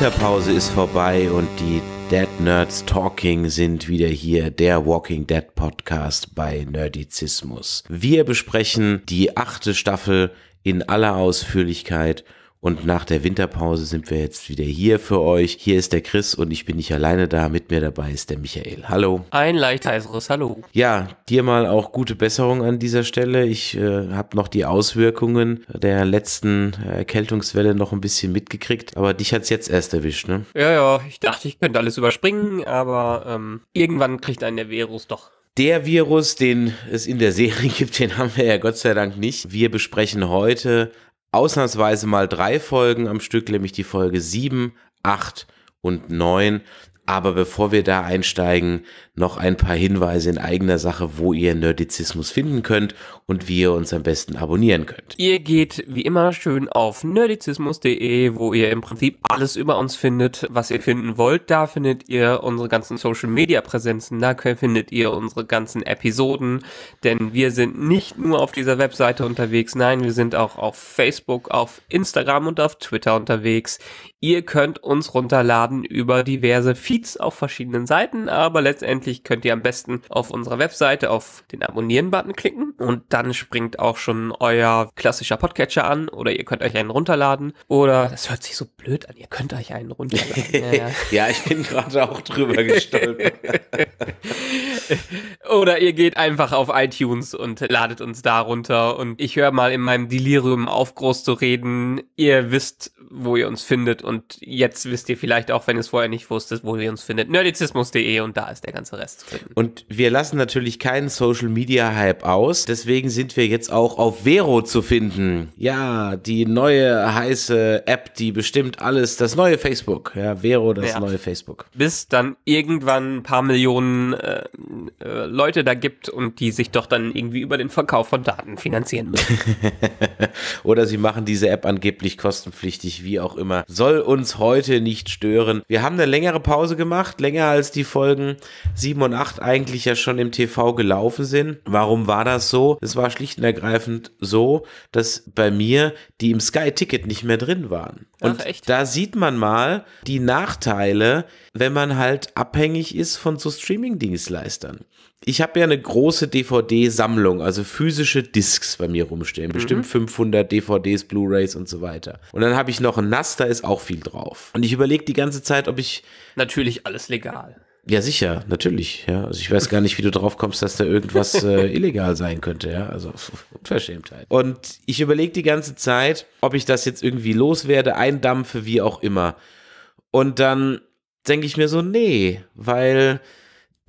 Winterpause ist vorbei und die Dead Nerds Talking sind wieder hier, der Walking Dead Podcast bei Nerdizismus. Wir besprechen die achte Staffel in aller Ausführlichkeit und nach der Winterpause sind wir jetzt wieder hier für euch. Hier ist der Chris und ich bin nicht alleine da. Mit mir dabei ist der Michael. Hallo. Ein leicht heiseres Hallo. Ja, dir mal auch gute Besserung an dieser Stelle. Ich äh, habe noch die Auswirkungen der letzten Erkältungswelle noch ein bisschen mitgekriegt, aber dich hat es jetzt erst erwischt, ne? Ja, ja. Ich dachte, ich könnte alles überspringen, aber ähm, irgendwann kriegt einen der Virus doch. Der Virus, den es in der Serie gibt, den haben wir ja Gott sei Dank nicht. Wir besprechen heute ausnahmsweise mal drei Folgen am Stück, nämlich die Folge 7, 8 und 9. Aber bevor wir da einsteigen, noch ein paar Hinweise in eigener Sache, wo ihr Nerdizismus finden könnt und wie ihr uns am besten abonnieren könnt. Ihr geht wie immer schön auf nerdizismus.de, wo ihr im Prinzip alles über uns findet, was ihr finden wollt. Da findet ihr unsere ganzen Social Media Präsenzen, da findet ihr unsere ganzen Episoden, denn wir sind nicht nur auf dieser Webseite unterwegs, nein, wir sind auch auf Facebook, auf Instagram und auf Twitter unterwegs. Ihr könnt uns runterladen über diverse Feed Feeds auf verschiedenen Seiten, aber letztendlich könnt ihr am besten auf unserer Webseite auf den Abonnieren-Button klicken und dann springt auch schon euer klassischer Podcatcher an oder ihr könnt euch einen runterladen oder das hört sich so blöd an, ihr könnt euch einen runterladen. ja, ja. ja, ich bin gerade auch drüber gestolpert. oder ihr geht einfach auf iTunes und ladet uns da runter und ich höre mal in meinem Delirium auf, groß zu reden. Ihr wisst, wo ihr uns findet und jetzt wisst ihr vielleicht auch, wenn ihr es vorher nicht wusstet, wo ihr uns findet, nerdizismus.de und da ist der ganze Rest. Zu finden. Und wir lassen natürlich keinen Social Media Hype aus. Deswegen sind wir jetzt auch auf Vero zu finden. Ja, die neue heiße App, die bestimmt alles, das neue Facebook. Ja, Vero, das ja. neue Facebook. Bis dann irgendwann ein paar Millionen äh, äh, Leute da gibt und die sich doch dann irgendwie über den Verkauf von Daten finanzieren müssen. Oder sie machen diese App angeblich kostenpflichtig, wie auch immer. Soll uns heute nicht stören. Wir haben eine längere Pause Pause gemacht, länger als die Folgen 7 und 8 eigentlich ja schon im TV gelaufen sind. Warum war das so? Es war schlicht und ergreifend so, dass bei mir die im Sky-Ticket nicht mehr drin waren. Und Ach, da sieht man mal die Nachteile, wenn man halt abhängig ist von so Streaming-Dienstleistern ich habe ja eine große DVD-Sammlung, also physische Discs bei mir rumstehen. Mhm. Bestimmt mhm. 500 DVDs, Blu-rays und so weiter. Und dann habe ich noch ein NAS, da ist auch viel drauf. Und ich überlege die ganze Zeit, ob ich. Natürlich alles legal. Ja, sicher, natürlich. Ja. Also ich weiß gar nicht, wie du drauf kommst, dass da irgendwas äh, illegal sein könnte, ja. Also Unverschämtheit. Und ich überlege die ganze Zeit, ob ich das jetzt irgendwie loswerde, eindampfe, wie auch immer. Und dann denke ich mir so, nee, weil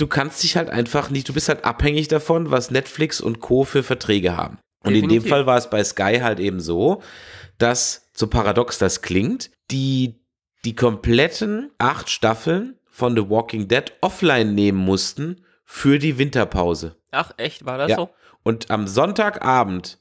du kannst dich halt einfach nicht, du bist halt abhängig davon, was Netflix und Co. für Verträge haben. Und Definitiv. in dem Fall war es bei Sky halt eben so, dass, so paradox das klingt, die die kompletten acht Staffeln von The Walking Dead offline nehmen mussten für die Winterpause. Ach, echt? War das ja. so? Und am Sonntagabend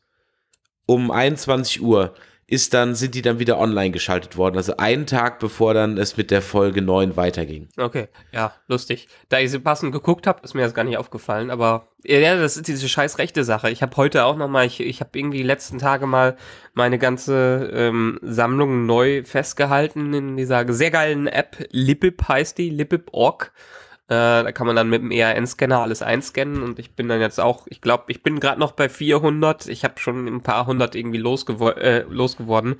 um 21 Uhr ist dann, sind die dann wieder online geschaltet worden. Also einen Tag bevor dann es mit der Folge 9 weiterging. Okay, ja, lustig. Da ich sie passend geguckt habe, ist mir das gar nicht aufgefallen, aber ja, das ist diese scheiß rechte Sache. Ich habe heute auch noch mal, ich, ich habe irgendwie die letzten Tage mal meine ganze ähm, Sammlung neu festgehalten in dieser sehr geilen App. Lipip heißt die, lipip.org. Äh, da kann man dann mit dem ERN-Scanner alles einscannen und ich bin dann jetzt auch, ich glaube, ich bin gerade noch bei 400. Ich habe schon ein paar hundert irgendwie losgewo äh, losgeworden.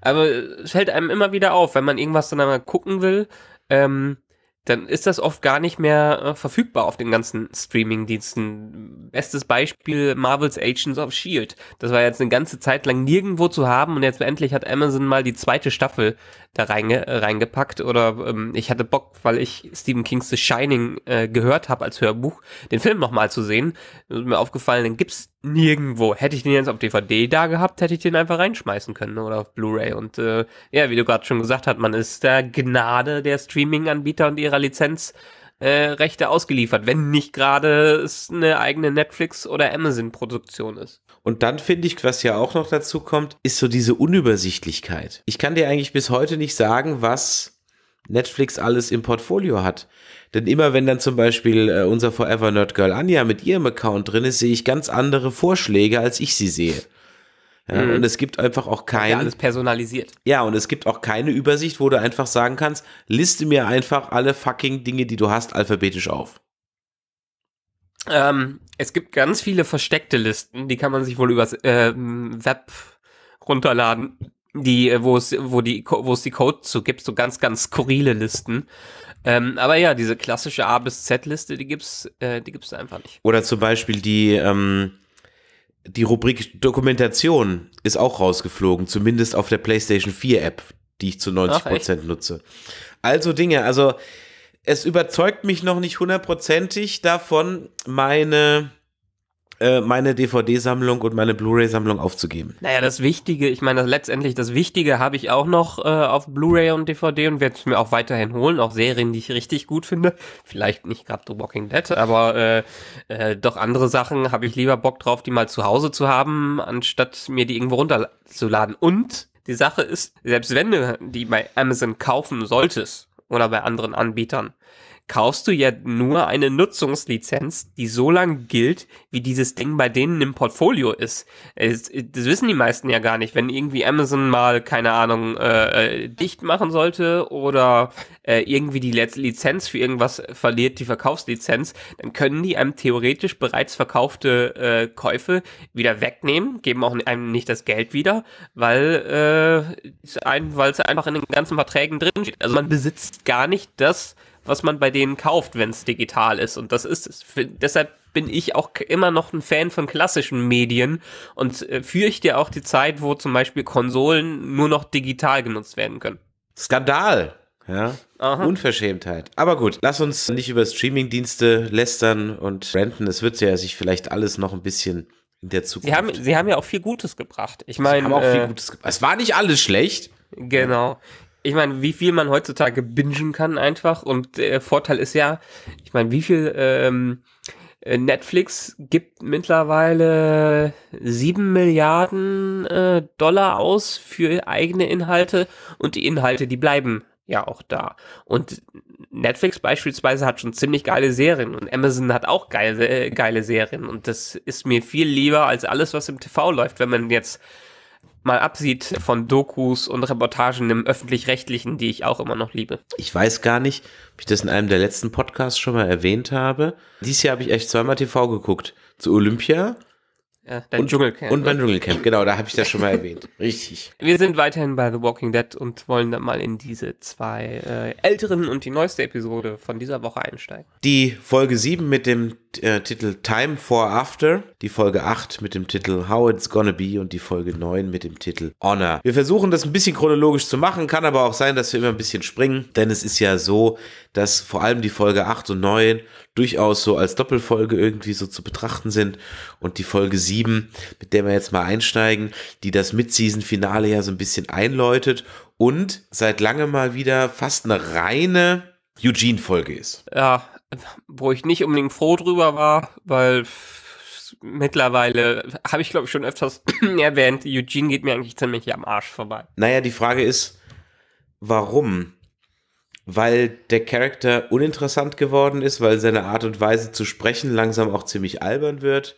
Aber es fällt einem immer wieder auf, wenn man irgendwas dann einmal gucken will. Ähm, dann ist das oft gar nicht mehr äh, verfügbar auf den ganzen Streaming-Diensten. Bestes Beispiel Marvel's Agents of Shield. Das war jetzt eine ganze Zeit lang nirgendwo zu haben und jetzt endlich hat Amazon mal die zweite Staffel da reinge äh, reingepackt. Oder ähm, ich hatte Bock, weil ich Stephen Kings The Shining äh, gehört habe als Hörbuch, den Film nochmal zu sehen. Mir ist mir aufgefallen, den gibt's nirgendwo. Hätte ich den jetzt auf DVD da gehabt, hätte ich den einfach reinschmeißen können oder auf Blu-ray. Und äh, ja, wie du gerade schon gesagt hast, man ist der Gnade der Streaming-Anbieter und ihrer Lizenzrechte Äh, ausgeliefert, wenn nicht gerade es eine eigene Netflix- oder Amazon-Produktion ist. Und dann finde ich, was ja auch noch dazu kommt, ist so diese Unübersichtlichkeit. Ich kann dir eigentlich bis heute nicht sagen, was Netflix alles im Portfolio hat. Denn immer wenn dann zum Beispiel äh, unser Forever Nerd Girl Anja mit ihrem Account drin ist, sehe ich ganz andere Vorschläge, als ich sie sehe. Ja, mhm. Und es gibt einfach auch keine. Ja, alles personalisiert. Ja, und es gibt auch keine Übersicht, wo du einfach sagen kannst, liste mir einfach alle fucking Dinge, die du hast, alphabetisch auf. Ähm, es gibt ganz viele versteckte Listen, die kann man sich wohl übers äh, Web runterladen die, äh, wo es, wo die, wo es die Code zu gibt, so ganz, ganz skurrile Listen. Ähm, aber ja, diese klassische A bis Z-Liste, die gibt's, äh, die gibt's einfach nicht. Oder zum Beispiel die, ähm, die Rubrik Dokumentation ist auch rausgeflogen, zumindest auf der PlayStation 4 App, die ich zu 90 Prozent nutze. Also Dinge, also es überzeugt mich noch nicht hundertprozentig davon, meine äh, meine DVD-Sammlung und meine Blu-ray-Sammlung aufzugeben. Naja, das Wichtige, ich meine, letztendlich das Wichtige habe ich auch noch äh, auf Blu-ray und DVD und werde es mir auch weiterhin holen, auch Serien, die ich richtig gut finde. Vielleicht nicht gerade The Walking Dead, aber äh, äh, doch andere Sachen habe ich lieber Bock drauf, die mal zu Hause zu haben, anstatt mir die irgendwo runterzuladen. Und die Sache ist, selbst wenn du die bei Amazon kaufen solltest oder bei anderen Anbietern, kaufst du ja nur eine Nutzungslizenz, die so lange gilt, wie dieses Ding bei denen im Portfolio ist. Das wissen die meisten ja gar nicht. Wenn irgendwie Amazon mal, keine Ahnung, äh, äh dicht machen sollte oder äh, irgendwie die letzte Lizenz für irgendwas verliert, die Verkaufslizenz, dann können die einem theoretisch bereits verkaufte äh, Käufe wieder wegnehmen, geben auch einem nicht das Geld wieder, weil äh, es ein, einfach in den ganzen Verträgen drin steht. Also man besitzt gar nicht das, was man bei denen kauft, wenn es digital ist. Und das ist Deshalb bin ich auch immer noch ein Fan von klassischen Medien und äh, dir auch die Zeit, wo zum Beispiel Konsolen nur noch digital genutzt werden können. Skandal! Ja, Aha. Unverschämtheit. Aber gut, lass uns nicht über Streamingdienste lästern und renten. Es wird ja sich vielleicht alles noch ein bisschen in der Zukunft. Sie haben, sie haben ja auch viel Gutes gebracht. Ich meine, äh, viel Es war nicht alles schlecht. Genau ich meine, wie viel man heutzutage bingen kann einfach und der Vorteil ist ja, ich meine, wie viel ähm, äh, Netflix gibt mittlerweile sieben Milliarden äh, Dollar aus für eigene Inhalte und die Inhalte, die bleiben ja auch da. Und Netflix beispielsweise hat schon ziemlich geile Serien und Amazon hat auch geile, äh, geile Serien und das ist mir viel lieber als alles, was im TV läuft, wenn man jetzt mal absieht von Dokus und Reportagen im öffentlich-rechtlichen, die ich auch immer noch liebe. Ich weiß gar nicht, ob ich das in einem der letzten Podcasts schon mal erwähnt habe. Dieses Jahr habe ich echt zweimal TV geguckt. Zu Olympia ja, dein und, Dschungelcamp. Und mein ne? Dschungelcamp, genau, da habe ich das schon mal erwähnt. Richtig. Wir sind weiterhin bei The Walking Dead und wollen dann mal in diese zwei äh, älteren und die neueste Episode von dieser Woche einsteigen. Die Folge 7 mit dem äh, Titel Time for After, die Folge 8 mit dem Titel How It's Gonna Be und die Folge 9 mit dem Titel Honor. Wir versuchen das ein bisschen chronologisch zu machen, kann aber auch sein, dass wir immer ein bisschen springen, denn es ist ja so, dass vor allem die Folge 8 und 9 durchaus so als Doppelfolge irgendwie so zu betrachten sind und die Folge 7, mit der wir jetzt mal einsteigen, die das Mid-Season-Finale ja so ein bisschen einläutet und seit lange mal wieder fast eine reine Eugene-Folge ist. Ja, wo ich nicht unbedingt froh drüber war, weil mittlerweile, habe ich glaube ich schon öfters erwähnt, Eugene geht mir eigentlich ziemlich am Arsch vorbei. Naja, die Frage ist, warum? Weil der Charakter uninteressant geworden ist, weil seine Art und Weise zu sprechen langsam auch ziemlich albern wird.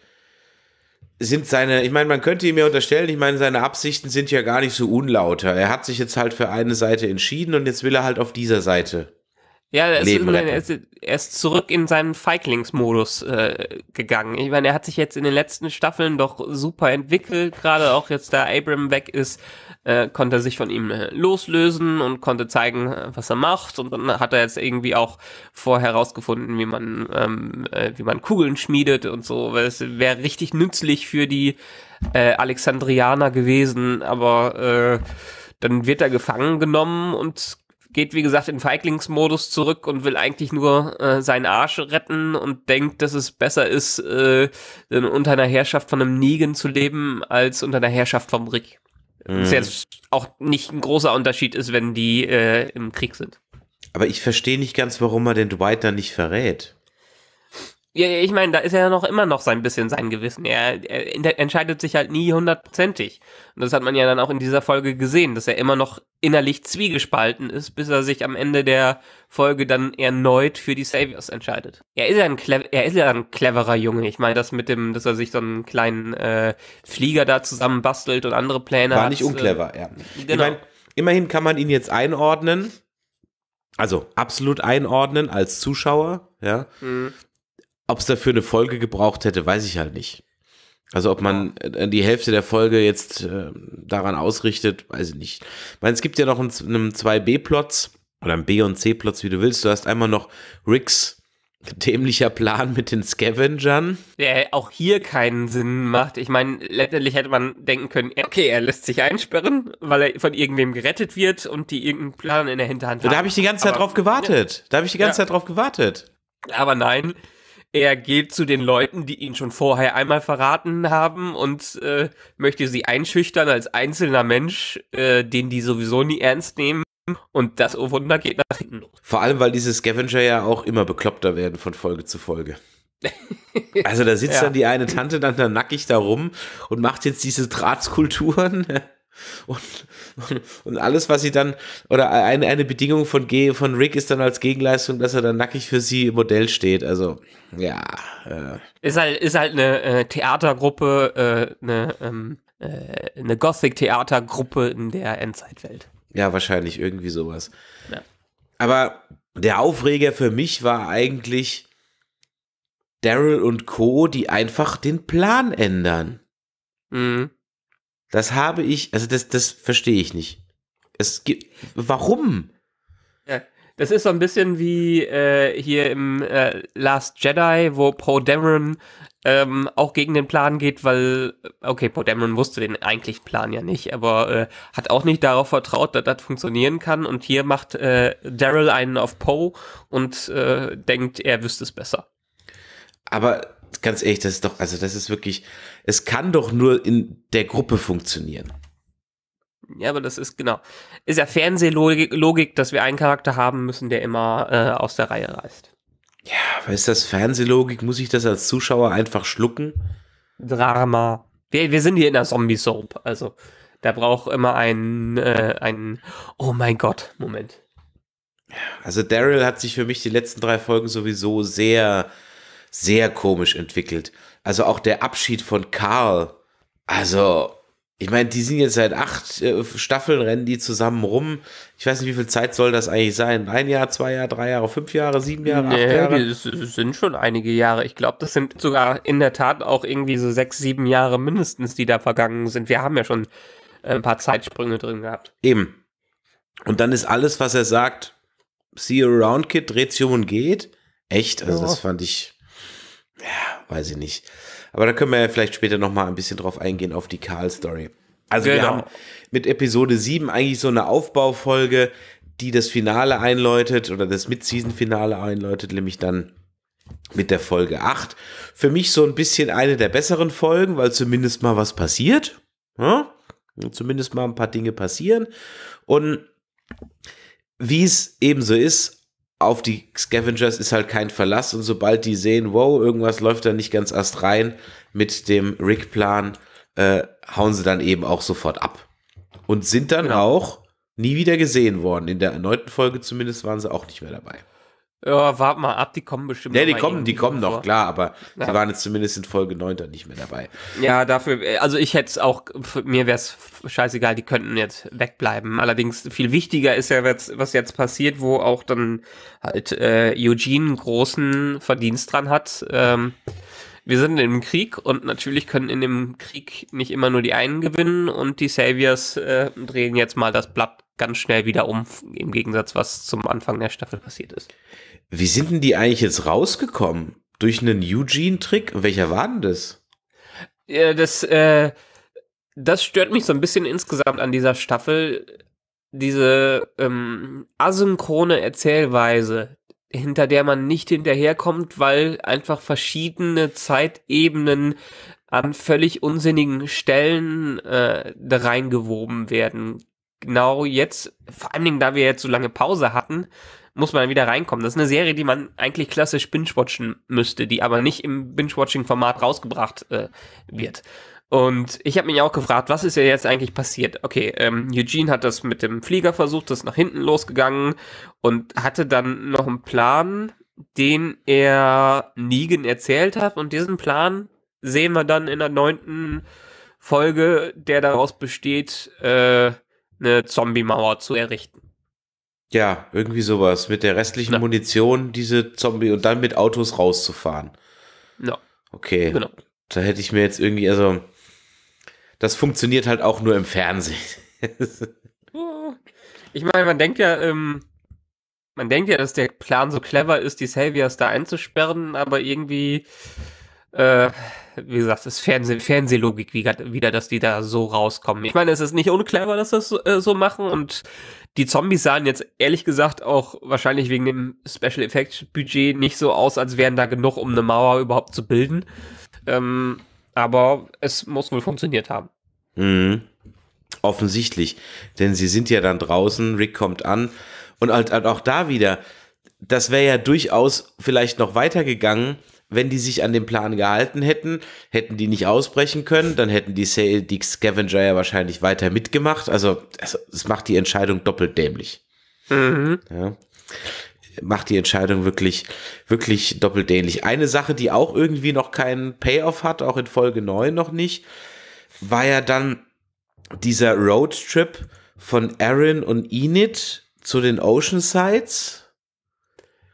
Sind seine, ich meine, man könnte ihm ja unterstellen, ich meine, seine Absichten sind ja gar nicht so unlauter. Er hat sich jetzt halt für eine Seite entschieden und jetzt will er halt auf dieser Seite ja, er ist, meine, er ist, zurück in seinen Feiglingsmodus äh, gegangen. Ich meine, er hat sich jetzt in den letzten Staffeln doch super entwickelt. Gerade auch jetzt, da Abram weg ist, äh, konnte er sich von ihm äh, loslösen und konnte zeigen, äh, was er macht. Und dann hat er jetzt irgendwie auch vorher herausgefunden, wie man, ähm, äh, wie man Kugeln schmiedet und so. Es wäre richtig nützlich für die äh, Alexandrianer gewesen, aber äh, dann wird er gefangen genommen und geht, wie gesagt, in Feiglingsmodus zurück und will eigentlich nur äh, seinen Arsch retten und denkt, dass es besser ist, äh, unter einer Herrschaft von einem Negan zu leben, als unter einer Herrschaft vom Rick. Mhm. Was jetzt auch nicht ein großer Unterschied ist, wenn die äh, im Krieg sind. Aber ich verstehe nicht ganz, warum er den Dwight dann nicht verrät. Ja, ich meine, da ist ja noch immer noch sein bisschen sein Gewissen. Er, er entscheidet sich halt nie hundertprozentig. Und das hat man ja dann auch in dieser Folge gesehen, dass er immer noch innerlich zwiegespalten ist, bis er sich am Ende der Folge dann erneut für die Saviors entscheidet. Er ist ja ein, Cle er ist ja ein cleverer Junge. Ich meine, das mit dem, dass er sich so einen kleinen äh, Flieger da zusammenbastelt und andere Pläne War hat. War nicht unclever, äh, ja. Genau. Ich mein, immerhin kann man ihn jetzt einordnen. Also absolut einordnen als Zuschauer, ja. Mhm. Ob es dafür eine Folge gebraucht hätte, weiß ich halt nicht. Also ob man äh, die Hälfte der Folge jetzt äh, daran ausrichtet, weiß ich nicht. Ich meine, es gibt ja noch einen, einen zwei b plotz oder einen B- und c plotz wie du willst. Du hast einmal noch Ricks dämlicher Plan mit den Scavengern. Der auch hier keinen Sinn macht. Ich meine, letztendlich hätte man denken können, okay, er lässt sich einsperren, weil er von irgendwem gerettet wird und die irgendeinen Plan in der Hinterhand haben. Da habe ich die ganze Zeit Aber, drauf gewartet. Da habe ich die ganze ja. Zeit drauf gewartet. Aber nein, er geht zu den Leuten, die ihn schon vorher einmal verraten haben und äh, möchte sie einschüchtern als einzelner Mensch, äh, den die sowieso nie ernst nehmen. Und das, oh Wunder, geht nach hinten los. Vor allem, weil diese Scavenger ja auch immer bekloppter werden von Folge zu Folge. Also da sitzt ja. dann die eine Tante dann da nackig da rum und macht jetzt diese Drahtskulturen und, und alles, was sie dann, oder eine, eine Bedingung von, G, von Rick ist dann als Gegenleistung, dass er dann nackig für sie im Modell steht. Also, ja. Äh. Ist halt, ist halt eine äh, Theatergruppe, äh, eine, ähm, äh, eine Gothic-Theatergruppe in der Endzeitwelt. Ja, wahrscheinlich irgendwie sowas. Ja. Aber der Aufreger für mich war eigentlich Daryl und Co., die einfach den Plan ändern. Mhm. Das habe ich, also das, das verstehe ich nicht. Es gibt, warum? Ja, das ist so ein bisschen wie äh, hier im äh, Last Jedi, wo Poe Dameron ähm, auch gegen den Plan geht, weil, okay, Poe Dameron wusste den eigentlichen Plan ja nicht, aber äh, hat auch nicht darauf vertraut, dass das funktionieren kann. Und hier macht äh, Daryl einen auf Poe und äh, denkt, er wüsste es besser. Aber ganz ehrlich, das ist doch, also das ist wirklich, es kann doch nur in der Gruppe funktionieren. Ja, aber das ist genau. Ist ja Fernsehlogik, dass wir einen Charakter haben müssen, der immer äh, aus der Reihe reißt. Ja, aber ist das Fernsehlogik? Muss ich das als Zuschauer einfach schlucken? Drama. Wir, wir sind hier in der Zombie-Soap, also da braucht immer ein, äh, ein Oh mein Gott, Moment. Also Daryl hat sich für mich die letzten drei Folgen sowieso sehr sehr komisch entwickelt. Also auch der Abschied von Karl. Also, ich meine, die sind jetzt seit acht äh, Staffeln, rennen die zusammen rum. Ich weiß nicht, wie viel Zeit soll das eigentlich sein? Ein Jahr, zwei Jahre, drei Jahre, fünf Jahre, sieben Jahre, nee, acht Jahre? Das sind schon einige Jahre. Ich glaube, das sind sogar in der Tat auch irgendwie so sechs, sieben Jahre mindestens, die da vergangen sind. Wir haben ja schon äh, ein paar Zeitsprünge drin gehabt. Eben. Und dann ist alles, was er sagt, see you around, Kid, dreht sich um und geht. Echt? Also, ja. das fand ich ja, weiß ich nicht. Aber da können wir ja vielleicht später nochmal ein bisschen drauf eingehen, auf die Karl-Story. Also genau. wir haben mit Episode 7 eigentlich so eine Aufbaufolge, die das Finale einläutet oder das Mid-Season-Finale einläutet, nämlich dann mit der Folge 8. Für mich so ein bisschen eine der besseren Folgen, weil zumindest mal was passiert. Ja? Zumindest mal ein paar Dinge passieren. Und wie es eben so ist, auf die Scavengers ist halt kein Verlass und sobald die sehen, wow, irgendwas läuft da nicht ganz erst rein mit dem Rick-Plan, äh, hauen sie dann eben auch sofort ab. Und sind dann ja. Genau. auch nie wieder gesehen worden. In der erneuten Folge zumindest waren sie auch nicht mehr dabei. Ja, warte mal ab, die kommen bestimmt. Nee, die kommen, die kommen noch, vor. klar, aber ja. die waren jetzt zumindest in Folge 9 dann nicht mehr dabei. Ja, dafür, also ich hätte es auch, mir wäre es scheißegal, die könnten jetzt wegbleiben. Allerdings viel wichtiger ist ja, jetzt, was jetzt passiert, wo auch dann halt äh, Eugene einen großen Verdienst dran hat. Ähm, wir sind im Krieg und natürlich können in dem Krieg nicht immer nur die einen gewinnen und die Saviors äh, drehen jetzt mal das Blatt ganz schnell wieder um, im Gegensatz, was zum Anfang der Staffel passiert ist. Wie sind denn die eigentlich jetzt rausgekommen? Durch einen Eugene-Trick? Welcher war denn das? Ja, das, äh, das stört mich so ein bisschen insgesamt an dieser Staffel. Diese ähm, asynchrone Erzählweise, hinter der man nicht hinterherkommt, weil einfach verschiedene Zeitebenen an völlig unsinnigen Stellen äh, da reingewoben werden genau jetzt, vor allen Dingen, da wir jetzt so lange Pause hatten, muss man dann wieder reinkommen. Das ist eine Serie, die man eigentlich klassisch binge-watchen müsste, die aber nicht im Binge-Watching-Format rausgebracht äh, wird. Und ich habe mich auch gefragt, was ist ja jetzt eigentlich passiert? Okay, ähm, Eugene hat das mit dem Flieger versucht, das ist nach hinten losgegangen und hatte dann noch einen Plan, den er Negan erzählt hat. Und diesen Plan sehen wir dann in der neunten Folge, der daraus besteht, äh, eine Zombie-Mauer zu errichten. Ja, irgendwie sowas. Mit der restlichen Na. Munition diese Zombie und dann mit Autos rauszufahren. Ja. Okay. Genau. Da hätte ich mir jetzt irgendwie, also, das funktioniert halt auch nur im Fernsehen. Oh. ich meine, man denkt ja, ähm, man denkt ja, dass der Plan so clever ist, die Saviors da einzusperren, aber irgendwie äh, wie gesagt, ist Fernseh Fernsehlogik wieder, dass die da so rauskommen. Ich meine, es ist nicht unclever, dass das so, äh, so machen und die Zombies sahen jetzt ehrlich gesagt auch wahrscheinlich wegen dem Special Effect Budget nicht so aus, als wären da genug, um eine Mauer überhaupt zu bilden. Ähm, aber es muss wohl funktioniert haben. Mhm. Offensichtlich, denn sie sind ja dann draußen, Rick kommt an und halt, halt auch da wieder, das wäre ja durchaus vielleicht noch weitergegangen, wenn die sich an den Plan gehalten hätten, hätten die nicht ausbrechen können, dann hätten die, Sale, die Scavenger ja wahrscheinlich weiter mitgemacht. Also, also es macht die Entscheidung doppelt dämlich. Mhm. Ja. Macht die Entscheidung wirklich, wirklich doppelt dämlich. Eine Sache, die auch irgendwie noch keinen Payoff hat, auch in Folge 9 noch nicht, war ja dann dieser Roadtrip von Aaron und Enid zu den Ocean Sides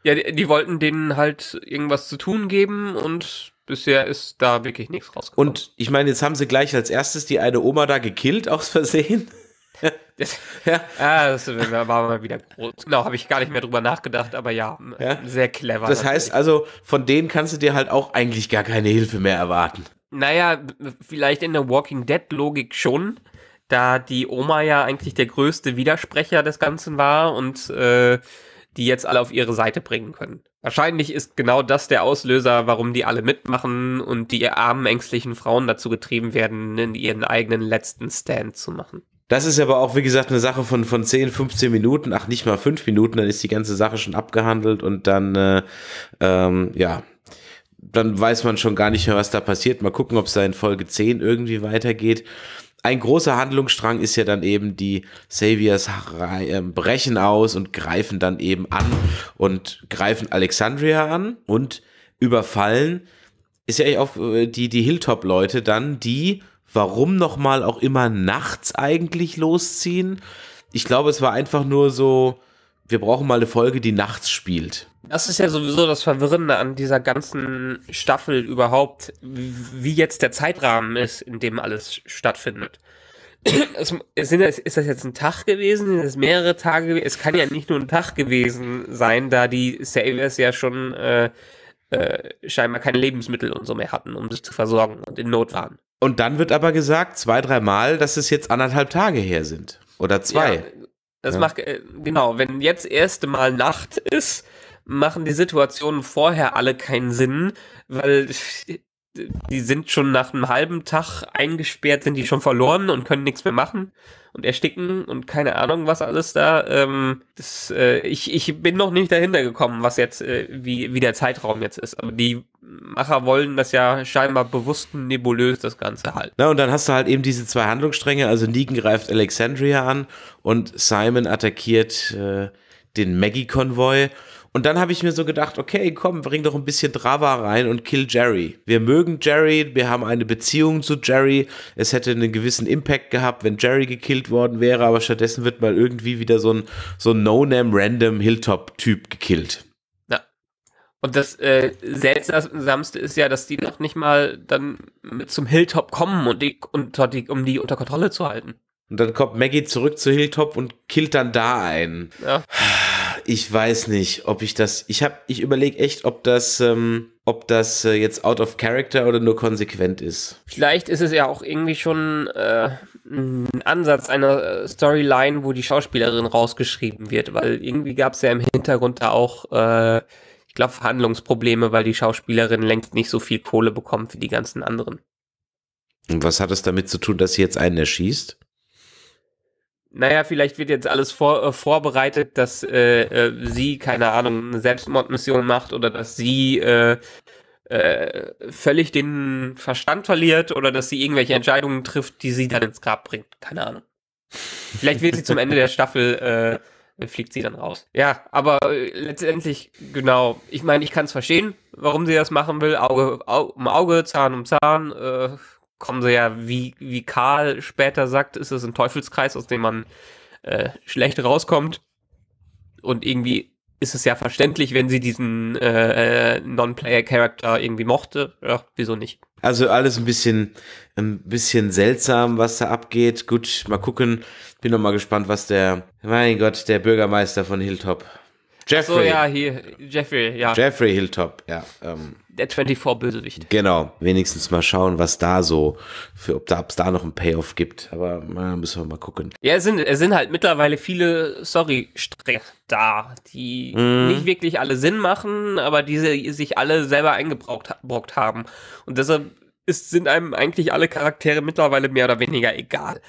ja, die, die, wollten denen halt irgendwas zu tun geben und bisher ist da wirklich nichts rausgekommen. Und ich meine, jetzt haben sie gleich als erstes die eine Oma da gekillt aus Versehen. das, ja. Ah, das war mal wieder groß. Genau, habe ich gar nicht mehr drüber nachgedacht, aber ja, ja. sehr clever. Das natürlich. heißt also, von denen kannst du dir halt auch eigentlich gar keine Hilfe mehr erwarten. Naja, vielleicht in der Walking Dead-Logik schon, da die Oma ja eigentlich der größte Widersprecher des Ganzen war und äh, die jetzt alle auf ihre Seite bringen können. Wahrscheinlich ist genau das der Auslöser, warum die alle mitmachen und die armen, ängstlichen Frauen dazu getrieben werden, in ihren eigenen letzten Stand zu machen. Das ist aber auch, wie gesagt, eine Sache von, von 10, 15 Minuten, ach nicht mal 5 Minuten, dann ist die ganze Sache schon abgehandelt und dann, äh, ähm, ja, dann weiß man schon gar nicht mehr, was da passiert. Mal gucken, ob es da in Folge 10 irgendwie weitergeht ein großer Handlungsstrang ist ja dann eben, die Saviors ähm, brechen aus und greifen dann eben an und greifen Alexandria an und überfallen ist ja auch äh, die, die Hilltop-Leute dann, die, warum nochmal auch immer nachts eigentlich losziehen. Ich glaube, es war einfach nur so, wir brauchen mal eine Folge, die nachts spielt. Das ist ja sowieso das Verwirrende an dieser ganzen Staffel überhaupt, wie jetzt der Zeitrahmen ist, in dem alles stattfindet. ist das jetzt ein Tag gewesen? Sind das mehrere Tage gewesen? Es kann ja nicht nur ein Tag gewesen sein, da die Savers ja schon äh, äh, scheinbar keine Lebensmittel und so mehr hatten, um sich zu versorgen und in Not waren. Und dann wird aber gesagt, zwei, dreimal, dass es jetzt anderthalb Tage her sind. Oder zwei. Ja, das ja. macht, äh, genau, wenn jetzt erste Mal Nacht ist, machen die Situationen vorher alle keinen Sinn, weil die sind schon nach einem halben Tag eingesperrt, sind die schon verloren und können nichts mehr machen und ersticken und keine Ahnung, was alles da. Ähm, das, äh, ich, ich bin noch nicht dahinter gekommen, was jetzt, äh, wie, wie der Zeitraum jetzt ist. Aber die Macher wollen das ja scheinbar bewusst nebulös, das Ganze halt. Na, und dann hast du halt eben diese zwei Handlungsstränge. Also Negan greift Alexandria an und Simon attackiert äh, den Maggie-Konvoi. Und dann habe ich mir so gedacht, okay, komm, bring doch ein bisschen Drama rein und kill Jerry. Wir mögen Jerry, wir haben eine Beziehung zu Jerry. Es hätte einen gewissen Impact gehabt, wenn Jerry gekillt worden wäre, aber stattdessen wird mal irgendwie wieder so ein, so ein No-Name-Random Hilltop-Typ gekillt. Ja. Und das äh, Seltsamste ist ja, dass die noch nicht mal dann zum Hilltop kommen, und die, unter die, um die unter Kontrolle zu halten. Und dann kommt Maggie zurück zu Hilltop und killt dann da einen. Ja. ich weiß nicht, ob ich das. Ich habe, ich überlege echt, ob das, ähm, ob das äh, jetzt out of character oder nur konsequent ist. Vielleicht ist es ja auch irgendwie schon äh, ein Ansatz einer äh, Storyline, wo die Schauspielerin rausgeschrieben wird, weil irgendwie gab es ja im Hintergrund da auch, äh, ich glaube, Verhandlungsprobleme, weil die Schauspielerin längst nicht so viel Kohle bekommt wie die ganzen anderen. Und was hat es damit zu tun, dass sie jetzt einen erschießt? naja, vielleicht wird jetzt alles vor, äh, vorbereitet, dass äh, äh, sie, keine Ahnung, eine Selbstmordmission macht oder dass sie äh, äh, völlig den Verstand verliert oder dass sie irgendwelche Entscheidungen trifft, die sie dann ins Grab bringt. Keine Ahnung. Vielleicht wird sie zum Ende der Staffel, äh, fliegt sie dann raus. Ja, aber äh, letztendlich, genau, ich meine, ich kann es verstehen, warum sie das machen will. Auge, Au um Auge, Zahn um Zahn, äh, kommen sie ja, wie, wie Karl später sagt, ist es ein Teufelskreis, aus dem man äh, schlecht rauskommt. Und irgendwie ist es ja verständlich, wenn sie diesen äh, äh non player character irgendwie mochte. Ja, wieso nicht? Also alles ein bisschen, ein bisschen seltsam, was da abgeht. Gut, mal gucken. Bin noch mal gespannt, was der, mein Gott, der Bürgermeister von Hilltop Jeffrey. So, ja, hier. Jeffrey, ja. Jeffrey Hilltop, ja. Ähm. Der 24-Bösewicht. Genau. Wenigstens mal schauen, was da so, für, ob es da noch einen Payoff gibt. Aber na, müssen wir mal gucken. Ja, es sind, es sind halt mittlerweile viele Sorry-Stränge da, die mm. nicht wirklich alle Sinn machen, aber die sich alle selber eingebrockt haben. Und deshalb ist, sind einem eigentlich alle Charaktere mittlerweile mehr oder weniger egal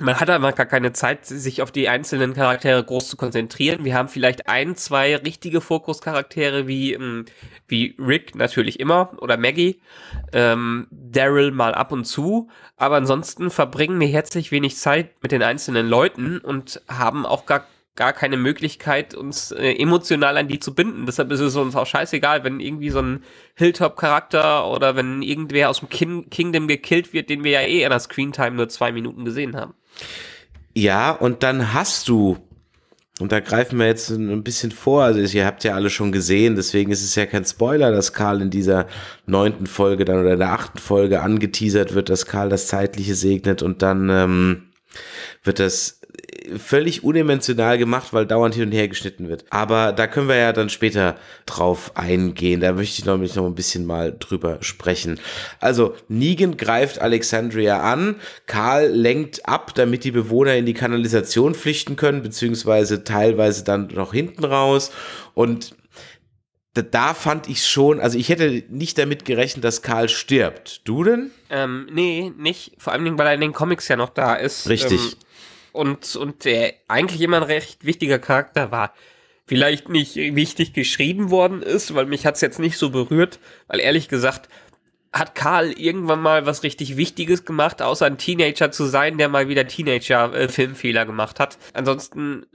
man hat einfach gar keine Zeit, sich auf die einzelnen Charaktere groß zu konzentrieren. Wir haben vielleicht ein, zwei richtige Fokuscharaktere wie, mm, wie Rick natürlich immer oder Maggie, ähm, Daryl mal ab und zu, aber ansonsten verbringen wir herzlich wenig Zeit mit den einzelnen Leuten und haben auch gar gar keine Möglichkeit, uns äh, emotional an die zu binden. Deshalb ist es uns auch scheißegal, wenn irgendwie so ein Hilltop-Charakter oder wenn irgendwer aus dem Kin Kingdom gekillt wird, den wir ja eh in der Screentime nur zwei Minuten gesehen haben. Ja, und dann hast du, und da greifen wir jetzt ein bisschen vor, also ihr habt ja alle schon gesehen, deswegen ist es ja kein Spoiler, dass Karl in dieser neunten Folge dann oder in der achten Folge angeteasert wird, dass Karl das Zeitliche segnet und dann ähm, wird das völlig unimensional gemacht, weil dauernd hin und her geschnitten wird. Aber da können wir ja dann später drauf eingehen. Da möchte ich nämlich noch ein bisschen mal drüber sprechen. Also, Negan greift Alexandria an, Karl lenkt ab, damit die Bewohner in die Kanalisation flüchten können, beziehungsweise teilweise dann noch hinten raus. Und da, fand ich schon, also ich hätte nicht damit gerechnet, dass Karl stirbt. Du denn? Ähm, nee, nicht. Vor allem, weil er in den Comics ja noch da ist. Richtig. Ähm und, und der eigentlich immer ein recht wichtiger Charakter war. Vielleicht nicht wichtig geschrieben worden ist, weil mich hat es jetzt nicht so berührt, weil ehrlich gesagt, hat Karl irgendwann mal was richtig Wichtiges gemacht, außer ein Teenager zu sein, der mal wieder Teenager-Filmfehler gemacht hat. Ansonsten,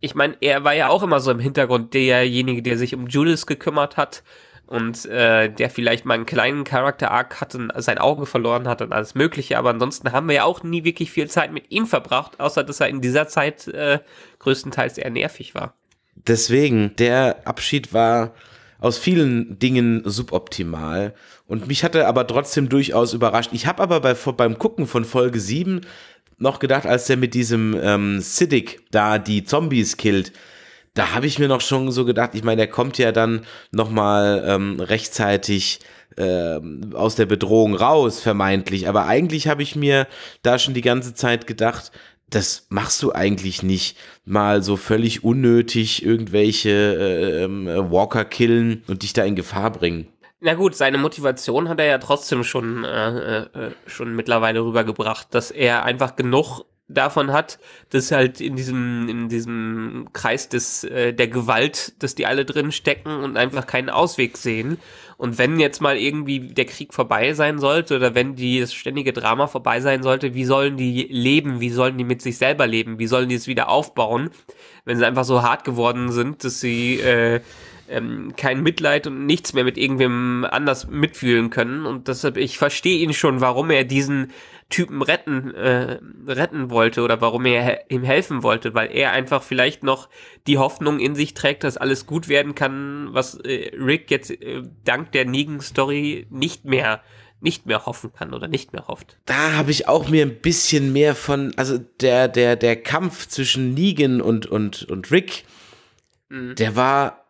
ich meine, er war ja auch immer so im Hintergrund derjenige, der sich um Julius gekümmert hat und äh, der vielleicht mal einen kleinen Charakter-Arc hat und sein Auge verloren hat und alles Mögliche. Aber ansonsten haben wir ja auch nie wirklich viel Zeit mit ihm verbracht, außer dass er in dieser Zeit äh, größtenteils eher nervig war. Deswegen, der Abschied war aus vielen Dingen suboptimal und mich hatte aber trotzdem durchaus überrascht. Ich habe aber bei, beim Gucken von Folge 7 noch gedacht, als der mit diesem ähm, Siddiq da die Zombies killt, da habe ich mir noch schon so gedacht, ich meine, der kommt ja dann nochmal ähm, rechtzeitig ähm, aus der Bedrohung raus, vermeintlich. Aber eigentlich habe ich mir da schon die ganze Zeit gedacht, das machst du eigentlich nicht. Mal so völlig unnötig irgendwelche äh, ähm, Walker killen und dich da in Gefahr bringen. Na gut, seine Motivation hat er ja trotzdem schon, äh, äh, äh schon mittlerweile rübergebracht, dass er einfach genug davon hat, dass halt in diesem, in diesem Kreis des, äh, der Gewalt, dass die alle drin stecken und einfach keinen Ausweg sehen. Und wenn jetzt mal irgendwie der Krieg vorbei sein sollte oder wenn die, das ständige Drama vorbei sein sollte, wie sollen die leben? Wie sollen die mit sich selber leben? Wie sollen die es wieder aufbauen, wenn sie einfach so hart geworden sind, dass sie äh, ähm, kein Mitleid und nichts mehr mit irgendwem anders mitfühlen können. Und deshalb, ich verstehe ihn schon, warum er diesen Typen retten, äh, retten wollte oder warum er ihm helfen wollte, weil er einfach vielleicht noch die Hoffnung in sich trägt, dass alles gut werden kann, was äh, Rick jetzt äh, dank der Negan-Story nicht mehr nicht mehr hoffen kann oder nicht mehr hofft. Da habe ich auch mir ein bisschen mehr von, also der, der, der Kampf zwischen Negan und, und, und Rick, mhm. der war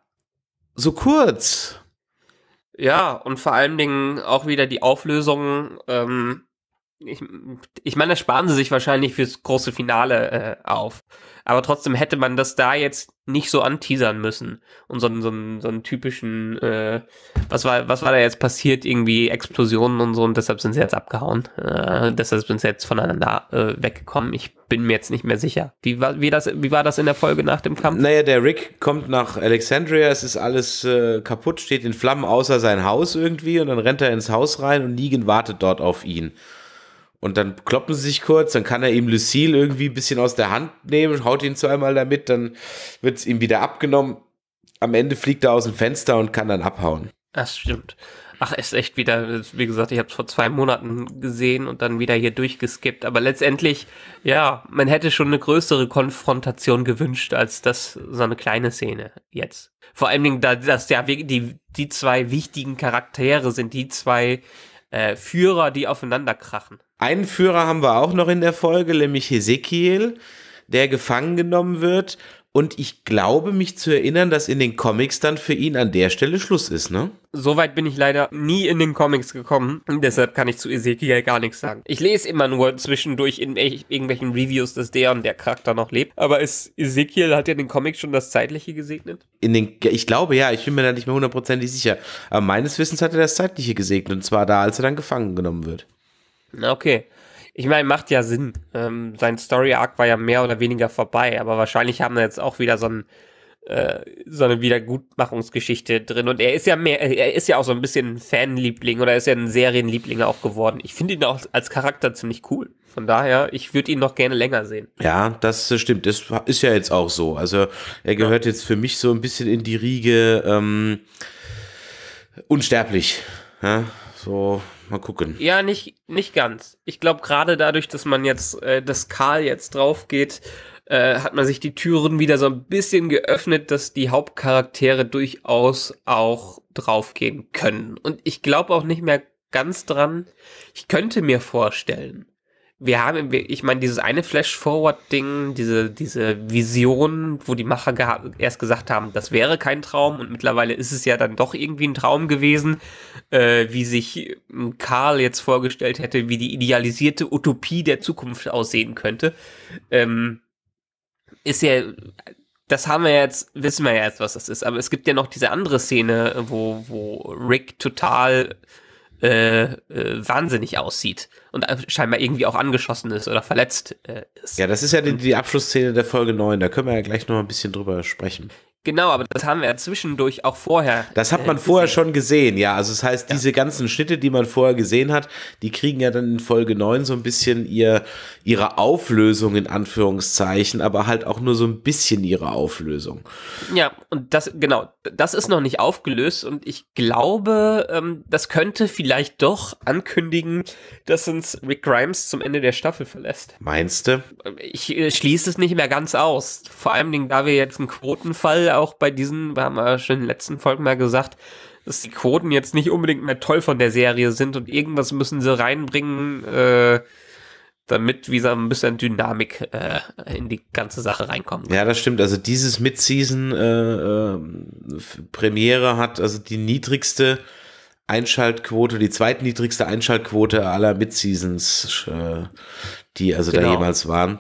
so kurz. Ja, und vor allen Dingen auch wieder die Auflösung. Ähm, ich, ich meine, da sparen sie sich wahrscheinlich fürs große Finale äh, auf. Aber trotzdem hätte man das da jetzt nicht so anteasern müssen. Und so, einen, so, so einen typischen, äh, was, war, was war da jetzt passiert? Irgendwie Explosionen und so. Und deshalb sind sie jetzt abgehauen. Äh, deshalb sind sie jetzt voneinander äh, weggekommen. Ich bin mir jetzt nicht mehr sicher. Wie war, wie, das, wie war das in der Folge nach dem Kampf? Naja, der Rick kommt nach Alexandria. Es ist alles äh, kaputt, steht in Flammen außer sein Haus irgendwie. Und dann rennt er ins Haus rein und Negan wartet dort auf ihn. Und dann kloppen sie sich kurz, dann kann er ihm Lucille irgendwie ein bisschen aus der Hand nehmen, haut ihn zweimal damit, dann wird es ihm wieder abgenommen. Am Ende fliegt er aus dem Fenster und kann dann abhauen. Das stimmt. Ach, ist echt wieder, wie gesagt, ich habe es vor zwei Monaten gesehen und dann wieder hier durchgeskippt. Aber letztendlich, ja, man hätte schon eine größere Konfrontation gewünscht, als das so eine kleine Szene jetzt. Vor allen Dingen, da das ja die, die zwei wichtigen Charaktere sind, die zwei äh, Führer, die aufeinander krachen. Einen Führer haben wir auch noch in der Folge, nämlich Ezekiel, der gefangen genommen wird. Und ich glaube, mich zu erinnern, dass in den Comics dann für ihn an der Stelle Schluss ist, ne? Soweit bin ich leider nie in den Comics gekommen. Deshalb kann ich zu Ezekiel gar nichts sagen. Ich lese immer nur zwischendurch in irgendwelchen Reviews, dass der und der Charakter noch lebt. Aber ist Ezekiel hat ja den Comics schon das Zeitliche gesegnet? In den, ich glaube ja, ich bin mir da nicht mehr hundertprozentig sicher. Aber meines Wissens hat er das Zeitliche gesegnet. Und zwar da, als er dann gefangen genommen wird. Okay. Ich meine, macht ja Sinn. Ähm, sein Story-Arc war ja mehr oder weniger vorbei, aber wahrscheinlich haben wir jetzt auch wieder so, ein, äh, so eine Wiedergutmachungsgeschichte drin. Und er ist ja mehr, er ist ja auch so ein bisschen ein Fanliebling oder ist ja ein Serienliebling auch geworden. Ich finde ihn auch als Charakter ziemlich cool. Von daher, ich würde ihn noch gerne länger sehen. Ja, das stimmt. Das ist ja jetzt auch so. Also er gehört ja. jetzt für mich so ein bisschen in die Riege ähm, unsterblich. Ja, so Mal gucken. Ja, nicht, nicht ganz. Ich glaube, gerade dadurch, dass man jetzt, äh, dass Karl jetzt drauf geht, äh, hat man sich die Türen wieder so ein bisschen geöffnet, dass die Hauptcharaktere durchaus auch draufgehen können. Und ich glaube auch nicht mehr ganz dran. Ich könnte mir vorstellen, wir haben, ich meine, dieses eine Flash-Forward-Ding, diese, diese Vision, wo die Macher ge erst gesagt haben, das wäre kein Traum und mittlerweile ist es ja dann doch irgendwie ein Traum gewesen, äh, wie sich hm, Karl jetzt vorgestellt hätte, wie die idealisierte Utopie der Zukunft aussehen könnte, ähm, ist ja, das haben wir jetzt, wissen wir ja jetzt, was das ist, aber es gibt ja noch diese andere Szene, wo, wo Rick total äh, äh, wahnsinnig aussieht und äh, scheinbar irgendwie auch angeschossen ist oder verletzt äh, ist. Ja, das ist ja die, die Abschlussszene der Folge 9, da können wir ja gleich noch ein bisschen drüber sprechen. Genau, aber das haben wir ja zwischendurch auch vorher. Das hat äh, man äh, vorher schon gesehen, ja. Also das heißt, ja. diese ganzen Schnitte, die man vorher gesehen hat, die kriegen ja dann in Folge 9 so ein bisschen ihr, ihre Auflösung in Anführungszeichen, aber halt auch nur so ein bisschen ihre Auflösung. Ja, und das, genau, das ist noch nicht aufgelöst und ich glaube, ähm, das könnte vielleicht doch ankündigen, dass uns Rick Grimes zum Ende der Staffel verlässt. Meinst du? Ich äh, schließe es nicht mehr ganz aus. Vor allem, da wir jetzt einen Quotenfall weil auch bei diesen, wir haben ja schon in den letzten Folgen mal gesagt, dass die Quoten jetzt nicht unbedingt mehr toll von der Serie sind und irgendwas müssen sie reinbringen, äh, damit wieder ein bisschen Dynamik äh, in die ganze Sache reinkommt. Ja, das stimmt. Also dieses Mid-Season-Premiere äh, äh hat also die niedrigste Einschaltquote, die zweitniedrigste Einschaltquote aller Mid-Seasons, äh, die also genau. da jemals waren.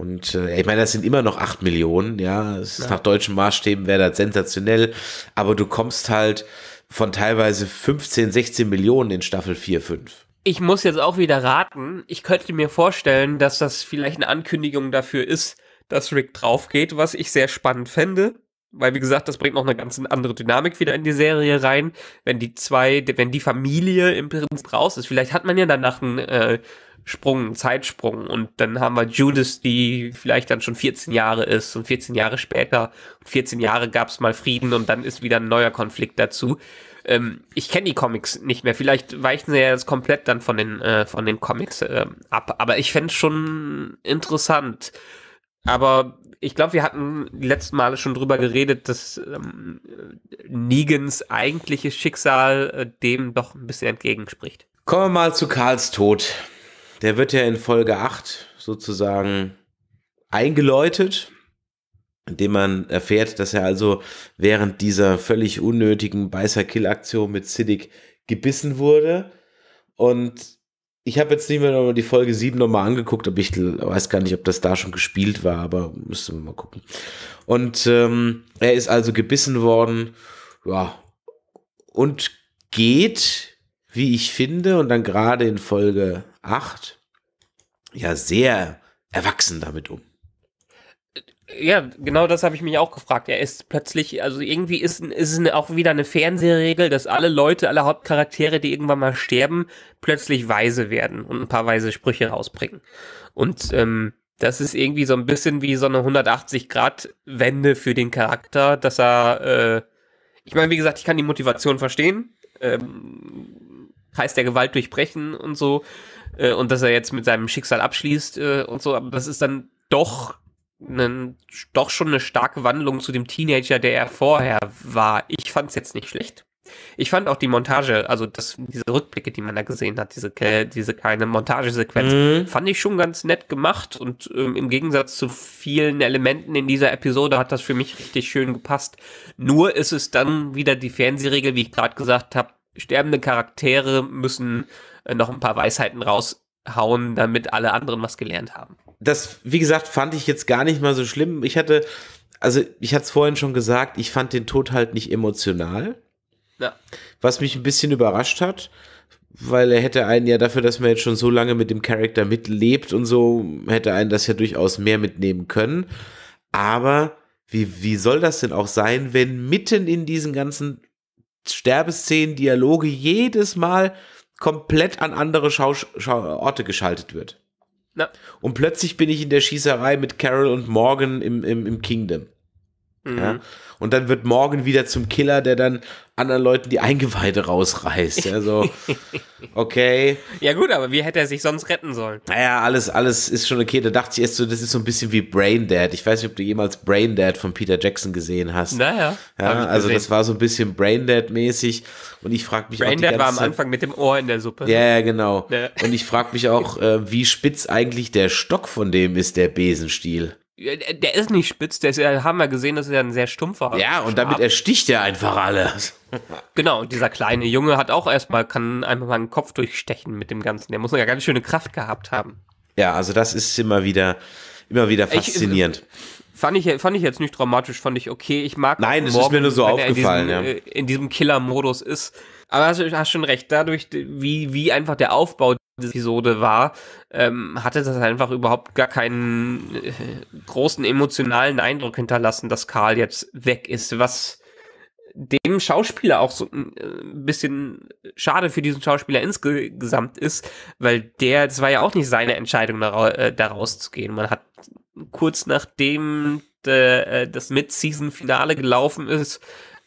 Und äh, ich meine, das sind immer noch 8 Millionen, ja. Es ist ja. nach deutschen Maßstäben wäre das sensationell, aber du kommst halt von teilweise 15, 16 Millionen in Staffel 4, 5. Ich muss jetzt auch wieder raten. Ich könnte mir vorstellen, dass das vielleicht eine Ankündigung dafür ist, dass Rick draufgeht, was ich sehr spannend fände weil wie gesagt, das bringt noch eine ganz andere Dynamik wieder in die Serie rein, wenn die zwei, wenn die Familie im Prinzip raus ist. Vielleicht hat man ja danach einen äh, Sprung, einen Zeitsprung und dann haben wir Judith, die vielleicht dann schon 14 Jahre ist und 14 Jahre später, 14 Jahre gab es mal Frieden und dann ist wieder ein neuer Konflikt dazu. Ähm, ich kenne die Comics nicht mehr. Vielleicht weichen sie ja jetzt komplett dann von den äh, von den Comics äh, ab. Aber ich fände es schon interessant. Aber ich glaube, wir hatten die letzten Male schon drüber geredet, dass ähm, Negans eigentliches Schicksal äh, dem doch ein bisschen entgegenspricht. Kommen wir mal zu Karls Tod. Der wird ja in Folge 8 sozusagen eingeläutet, indem man erfährt, dass er also während dieser völlig unnötigen Beißer-Kill-Aktion mit Siddiq gebissen wurde. Und ich habe jetzt nicht mehr nochmal die Folge 7 nochmal angeguckt, aber ich weiß gar nicht, ob das da schon gespielt war, aber müssen wir mal gucken. Und ähm, er ist also gebissen worden, ja, und geht, wie ich finde, und dann gerade in Folge 8, ja, sehr erwachsen damit um. Ja, genau das habe ich mich auch gefragt. Er ist plötzlich, also irgendwie ist, ist auch wieder eine Fernsehregel, dass alle Leute, alle Hauptcharaktere, die irgendwann mal sterben, plötzlich weise werden und ein paar weise Sprüche rausbringen. Und ähm, das ist irgendwie so ein bisschen wie so eine 180-Grad-Wende für den Charakter, dass er, äh, ich meine, wie gesagt, ich kann die Motivation verstehen. Ähm, heißt der Gewalt durchbrechen und so. Äh, und dass er jetzt mit seinem Schicksal abschließt äh, und so. Aber das ist dann doch einen, doch schon eine starke Wandlung zu dem Teenager, der er vorher war. Ich fand es jetzt nicht schlecht. Ich fand auch die Montage, also das, diese Rückblicke, die man da gesehen hat, diese, diese kleine Montagesequenz, mhm. fand ich schon ganz nett gemacht und ähm, im Gegensatz zu vielen Elementen in dieser Episode hat das für mich richtig schön gepasst. Nur ist es dann wieder die Fernsehregel, wie ich gerade gesagt habe, sterbende Charaktere müssen äh, noch ein paar Weisheiten raus hauen, damit alle anderen was gelernt haben. Das, wie gesagt, fand ich jetzt gar nicht mal so schlimm. Ich hatte, also ich hatte es vorhin schon gesagt, ich fand den Tod halt nicht emotional. Ja. Was mich ein bisschen überrascht hat, weil er hätte einen ja dafür, dass man jetzt schon so lange mit dem Charakter mitlebt und so, hätte einen das ja durchaus mehr mitnehmen können. Aber wie, wie soll das denn auch sein, wenn mitten in diesen ganzen Sterbeszenen, Dialoge jedes Mal komplett an andere Schaus Schau Orte geschaltet wird. Ja. Und plötzlich bin ich in der Schießerei mit Carol und Morgan im, im, im Kingdom. Mhm. Ja? und dann wird morgen wieder zum Killer, der dann anderen Leuten die Eingeweide rausreißt. Ja, so. okay. Ja, gut, aber wie hätte er sich sonst retten sollen? Naja, alles, alles ist schon okay. Da dachte ich erst so, das ist so ein bisschen wie Brain Dad. Ich weiß nicht, ob du jemals Brain Dad von Peter Jackson gesehen hast. Naja. Ja, also, das war so ein bisschen Brain Dad-mäßig. Und ich frage mich Brain auch. Brain Dad war am Anfang mit dem Ohr in der Suppe. Ja, ja genau. Ja. Und ich frage mich auch, äh, wie spitz eigentlich der Stock von dem ist, der Besenstiel. Der ist nicht spitz, der ist, ja, haben wir gesehen, das ist ja ein sehr stumpfer. Ja, und Stab. damit ersticht er einfach alles. Genau, und dieser kleine Junge hat auch erstmal, kann einfach mal einen Kopf durchstechen mit dem Ganzen. Der muss ja ganz schöne Kraft gehabt haben. Ja, also das ist immer wieder, immer wieder äh, faszinierend. Ich, fand, ich, fand ich jetzt nicht dramatisch, fand ich okay. Ich mag Nein, es ist mir nur so aufgefallen. In diesem, ja. Äh, in diesem Killer-Modus ist. Aber hast, hast schon recht, dadurch, wie, wie einfach der Aufbau Episode war, ähm, hatte das einfach überhaupt gar keinen äh, großen emotionalen Eindruck hinterlassen, dass Karl jetzt weg ist, was dem Schauspieler auch so ein äh, bisschen schade für diesen Schauspieler insgesamt ist, weil der, das war ja auch nicht seine Entscheidung, da, äh, da rauszugehen. Man hat kurz nachdem äh, äh, das Mid-Season-Finale gelaufen ist,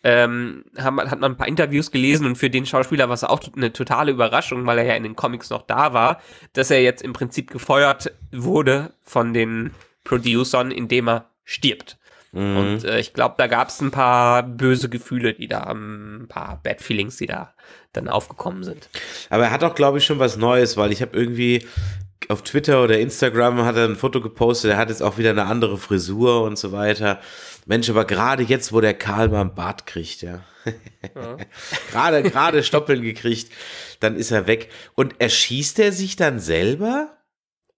ähm, haben, hat man ein paar Interviews gelesen und für den Schauspieler war es auch eine totale Überraschung, weil er ja in den Comics noch da war, dass er jetzt im Prinzip gefeuert wurde von den Producern, indem er stirbt. Mhm. Und äh, ich glaube, da gab es ein paar böse Gefühle, die da, ähm, ein paar Bad Feelings, die da dann aufgekommen sind. Aber er hat auch, glaube ich, schon was Neues, weil ich habe irgendwie auf Twitter oder Instagram hat er ein Foto gepostet, er hat jetzt auch wieder eine andere Frisur und so weiter. Mensch, aber gerade jetzt, wo der Karl mal einen Bart kriegt, ja. ja. gerade, gerade Stoppeln gekriegt, dann ist er weg. Und erschießt er sich dann selber?